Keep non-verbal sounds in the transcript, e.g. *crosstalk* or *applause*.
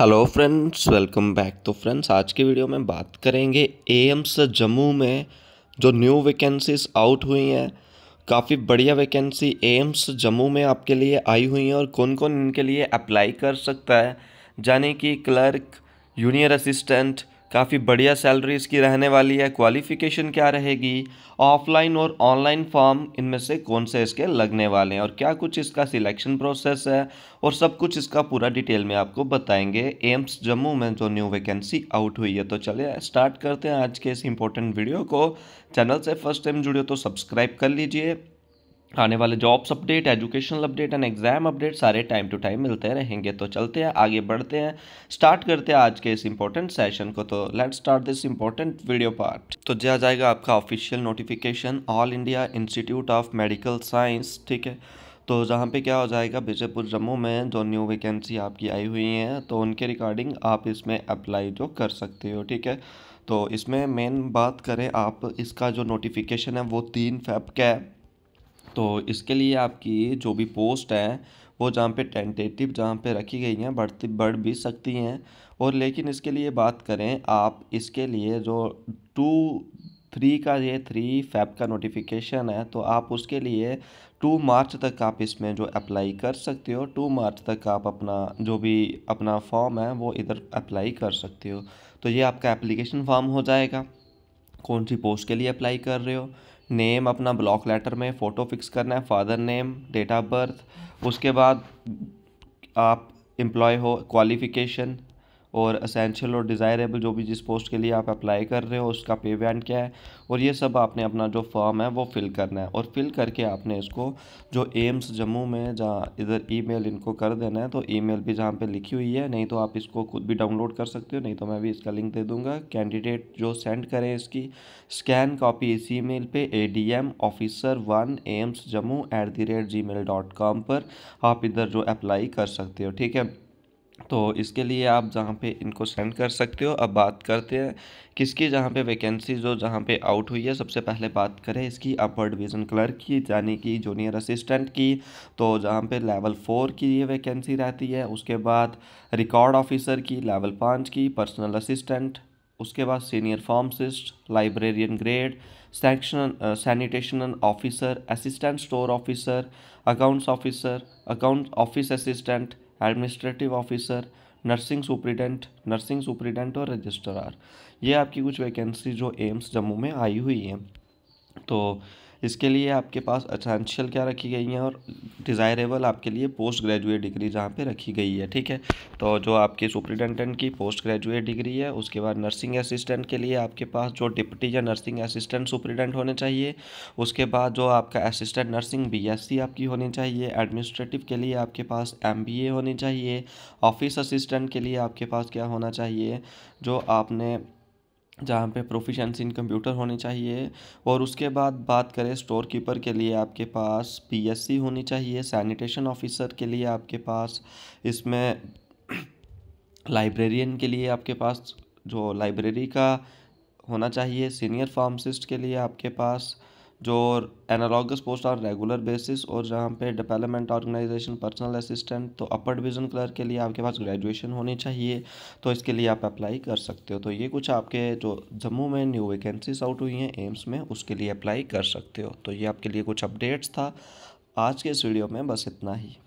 hello friends welcome back तो friends आज के वीडियो में बात करेंगे एम्स जम्मू में जो न्यू वैकेंसीज आउट हुई हैं काफ़ी बढ़िया वैकेंसी एम्स जम्मू में आपके लिए आई हुई हैं और कौन कौन इनके लिए अप्लाई कर सकता है यानी कि क्लर्क जूनियर असिस्टेंट काफ़ी बढ़िया सैलरी इसकी रहने वाली है क्वालिफ़िकेशन क्या रहेगी ऑफलाइन और ऑनलाइन फॉर्म इनमें से कौन से इसके लगने वाले हैं और क्या कुछ इसका सिलेक्शन प्रोसेस है और सब कुछ इसका पूरा डिटेल में आपको बताएंगे एम्स जम्मू में जो न्यू वैकेंसी आउट हुई है तो चलिए स्टार्ट करते हैं आज के इस इंपॉर्टेंट वीडियो को चैनल से फर्स्ट टाइम जुड़े तो सब्सक्राइब कर लीजिए आने वाले jobs update educational update and exam update सारे टाइम टू टाइम मिलते रहेंगे तो चलते हैं आगे बढ़ते हैं स्टार्ट करते हैं आज के इस इंपॉर्टेंट सेशन को तो let start this important video part तो दिया जाएगा आपका official notification All India Institute of Medical Science ठीक है तो जहाँ पे क्या हो जाएगा बीजेपुर जम्मू में जो न्यू वैकेंसी आपकी आई हुई हैं तो उनके रिकॉर्डिंग आप इसमें अप्लाई जो कर सकते हो ठीक है तो इसमें मेन बात करें आप इसका जो नोटिफिकेशन है वो तीन फैप का है तो इसके लिए आपकी जो भी पोस्ट है वो जहाँ पे टेंटेटिव जहाँ पे रखी गई हैं बढ़ती बढ़ भी सकती हैं और लेकिन इसके लिए बात करें आप इसके लिए जो टू थ्री का ये थ्री फैब का नोटिफिकेशन है तो आप उसके लिए टू मार्च तक आप इसमें जो अप्लाई कर सकते हो टू मार्च तक आप अपना जो भी अपना फॉर्म है वो इधर अप्लाई कर सकते हो तो ये आपका एप्लीकेशन फॉर्म हो जाएगा कौन सी पोस्ट के लिए अप्लाई कर रहे हो नेम अपना ब्लॉक लेटर में फ़ोटो फिक्स करना है father name date of birth उसके बाद आप एम्प्लॉय हो क्वालिफिकेशन और असेंशियल और डिज़ायरेबल जो भी जिस पोस्ट के लिए आप अप्लाई कर रहे हो उसका पे बैंड क्या है और ये सब आपने अपना जो फॉर्म है वो फिल करना है और फिल करके आपने इसको जो एम्स जम्मू में जहाँ इधर ईमेल इनको कर देना है तो ईमेल भी जहाँ पे लिखी हुई है नहीं तो आप इसको खुद भी डाउनलोड कर सकते हो नहीं तो मैं भी इसका लिंक दे दूँगा कैंडिडेट जो सेंड करें इसकी स्कैन कॉपी इस ई मेल पर A D M officer one AIIMS Jammu at the rate gmail dot com पर आप इधर जो अप्लाई कर सकते हो ठीक है तो इसके लिए आप जहाँ पे इनको सेंड कर सकते हो अब बात करते हैं किसकी जहाँ पे वैकेंसी जो जहाँ पे आउट हुई है सबसे पहले बात करें इसकी अपर डिवीज़न क्लर्क की यानी कि जूनियर असिस्टेंट की तो जहाँ पे लेवल फोर की ये वैकेंसी रहती है उसके बाद रिकॉर्ड ऑफिसर की लेवल पाँच की पर्सनल असिस्टेंट उसके बाद senior pharmacist librarian grade section sanitation officer assistant store officer accounts officer account office assistant administrative officer nursing superintendent nursing superintendent और रजिस्ट्रार ये आपकी कुछ वैकेंसी जो एम्स जम्मू में आई हुई हैं तो इसके लिए आपके पास असेंशियल क्या रखी गई हैं और डिज़ायरेबल आपके लिए पोस्ट ग्रेजुएट डिग्री जहाँ पे रखी गई है ठीक है तो जो आपके सुपरिटेंडेंट की पोस्ट ग्रेजुएट डिग्री है उसके बाद नर्सिंग असिस्टेंट के लिए आपके पास जो डिप्टी या नर्सिंग असिस्टेंट सुपरिटेंट होने चाहिए उसके बाद जो आपका असिस्टेंट नर्सिंग बी आपकी होनी चाहिए एडमिनिस्ट्रेटिव के लिए आपके पास एम होनी चाहिए ऑफिस असिस्टेंट के लिए आपके पास क्या होना चाहिए जो आपने जहाँ पे प्रोफिशेंसी इन कंप्यूटर होनी चाहिए और उसके बाद बात करें स्टोर कीपर के लिए आपके पास पीएससी होनी चाहिए सैनिटेशन ऑफिसर के लिए आपके पास इसमें लाइब्रेरियन *clears throat* के लिए आपके पास जो लाइब्रेरी का होना चाहिए सीनियर फार्मासिस्ट के लिए आपके पास जो analogous post on regular basis और जहाँ पे डेवलपमेंट ऑर्गेनाइजेशन पर्सनल असिस्टेंट तो अपर डिवीज़न क्लर्क के लिए आपके पास ग्रेजुएशन होनी चाहिए तो इसके लिए आप अप्लाई कर सकते हो तो ये कुछ आपके जो जम्मू में न्यू वैकेंसीज आउट हुई हैं एम्स में उसके लिए अप्लाई कर सकते हो तो ये आपके लिए कुछ अपडेट्स था आज के इस वीडियो में बस इतना ही